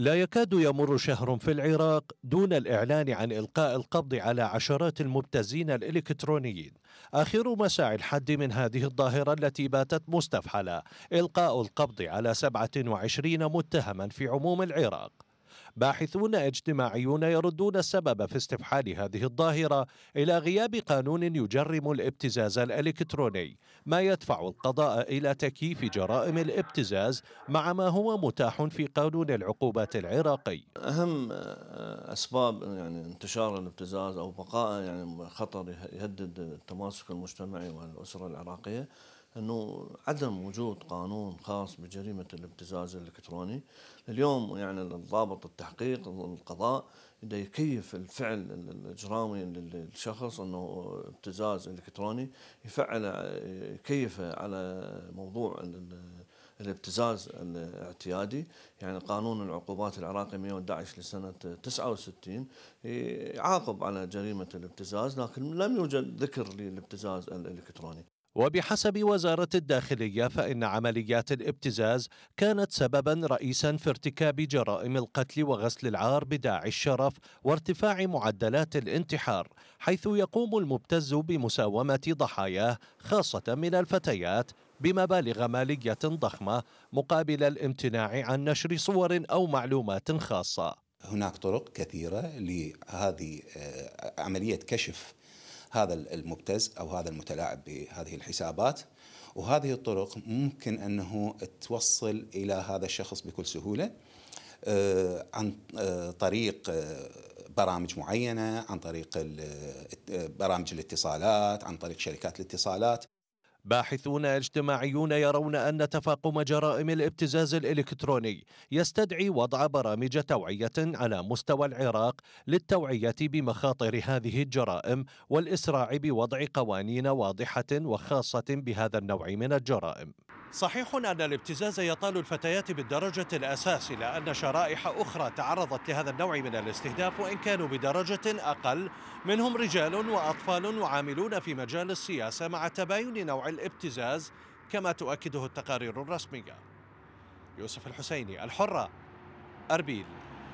لا يكاد يمر شهر في العراق دون الإعلان عن إلقاء القبض على عشرات المبتزين الإلكترونيين آخر مساع الحد من هذه الظاهرة التي باتت مستفحلة إلقاء القبض على 27 متهما في عموم العراق باحثون اجتماعيون يردون السبب في استفحال هذه الظاهرة إلى غياب قانون يجرم الابتزاز الإلكتروني ما يدفع القضاء إلى تكييف جرائم الابتزاز مع ما هو متاح في قانون العقوبات العراقي أهم آه، أسباب يعني انتشار الابتزاز أو بقاء يعني خطر يهدد التماسك المجتمعي والأسرة العراقية انه عدم وجود قانون خاص بجريمه الابتزاز الالكتروني اليوم يعني الضابط التحقيق القضاء بده يكيف الفعل الاجرامي للشخص انه ابتزاز الكتروني يفعل يكيفه على موضوع الابتزاز الاعتيادي يعني قانون العقوبات العراقي 111 لسنة 69 يعاقب على جريمة الابتزاز لكن لم يوجد ذكر للابتزاز الإلكتروني وبحسب وزارة الداخلية فإن عمليات الابتزاز كانت سببا رئيسا في ارتكاب جرائم القتل وغسل العار بداعي الشرف وارتفاع معدلات الانتحار حيث يقوم المبتز بمساومة ضحاياه خاصة من الفتيات بمبالغ مالية ضخمة مقابل الامتناع عن نشر صور أو معلومات خاصة هناك طرق كثيرة لهذه آه، عملية كشف هذا المبتز او هذا المتلاعب بهذه الحسابات وهذه الطرق ممكن انه توصل الى هذا الشخص بكل سهوله آه، عن آه، طريق آه، برامج معينه عن طريق برامج الاتصالات عن طريق شركات الاتصالات باحثون اجتماعيون يرون أن تفاقم جرائم الابتزاز الإلكتروني يستدعي وضع برامج توعية على مستوى العراق للتوعية بمخاطر هذه الجرائم والإسراع بوضع قوانين واضحة وخاصة بهذا النوع من الجرائم صحيح أن الابتزاز يطال الفتيات بالدرجة الأساس لأن شرائح أخرى تعرضت لهذا النوع من الاستهداف وإن كانوا بدرجة أقل منهم رجال وأطفال وعاملون في مجال السياسة مع تباين نوع الابتزاز كما تؤكده التقارير الرسمية يوسف الحسيني الحرة أربيل